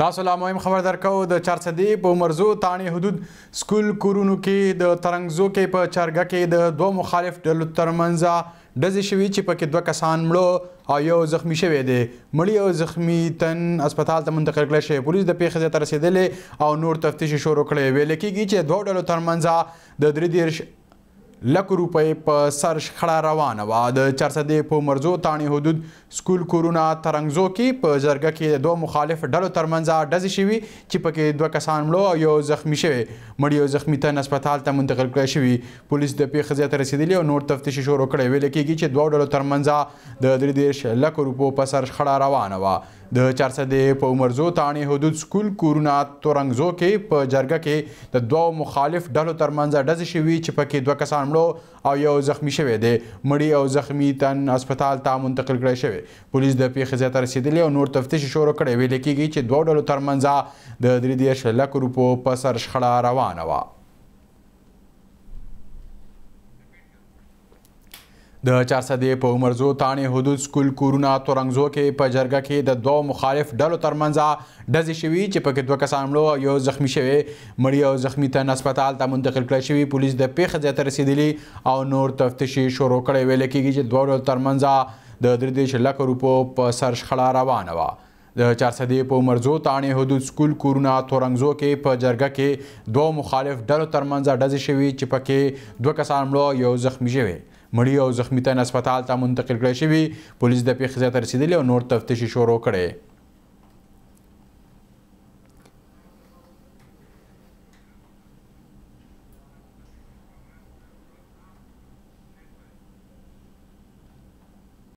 تاسو لا مهم خبر درکو د چارسدی په مرزو تانی حدود سکول کورونو کې د ترنګزو کې په چارګه کې د دوه مخالف ډلو ترمنځ ډزې شوې چې پکې دوه کسان مړو او یو زخمی شوی دی مړی او زخمی تن هسپتال ته منتقل کړل شوی پولیس د پیښې ځای ته رسیدلې او نور تفتیش شروع کړی ویل کېږي چې دوه ډلو ترمنځ د درې دیرش لک روپۍ په سر شخړه روانه وه د چرسدې په مرزو تانې حدود سکول کورونه ترنګزو کې په جرګه کې دوه مخالف ډلو ترمنځ ډزې شوي چې پکې دوه کسان مړو او یو زخمی شوی مړ یو زخمی ته هسپتال ته منتقل کړی شوی پولیس د پیښې ځای ته رسیدلی او نور تفتیش شروع کړی ویل کېږي چې دوه ډلو ترمنځ د درې دېرش لکو روپو په سر شخړه روانه وه د 400 په عمرزو تانی حدود سکول کورونا تورنګزو کې په جرګه کې د دوو مخالف ډلو ترمنځ ډز شوی چې پکې دوه کسان مړو او یو زخمی شوی دی مړی او زخمی تن هسپتال ته منتقل کړی شوی پولیس د پیښې ځای ته رسیدلی او نور تفتیش شروع کړی ویل کېږي چې دوه ډلو ترمنځ د 3 لک روپو په سر شخړه روانه وه د چارسدې په عمرزو تانې حدود سکول کورونه تورنګزو کې په جرګه کې د دوه مخالف ډلو ترمنځ ډزې شوې چې پکې دوه کسان مړو او یو زخمی شوی مړی او زخمی ته هسپتال ته منتقل کړل شوی پولیس د پیښې ځای ته رسیدلی او نور تفتیش شروع کړی ویل کېږي چې دوه ډلو ترمنځ د درې دېرش لکو روپو په سر شخړه روانه وه د چارسدې په مرزو تانې حدود سکول کورونه تورنګزو کې په جرګه کې دوه مخالف ډلو ترمنځ ډزې شوې چې پکې دوه کسان مړو یو زخمی شوی مړی او زخمی تن هسپتال ته منتقل کړی شوی پولیس د پیښې ځای ته رسیدلی او نور تفتیش شروع کړی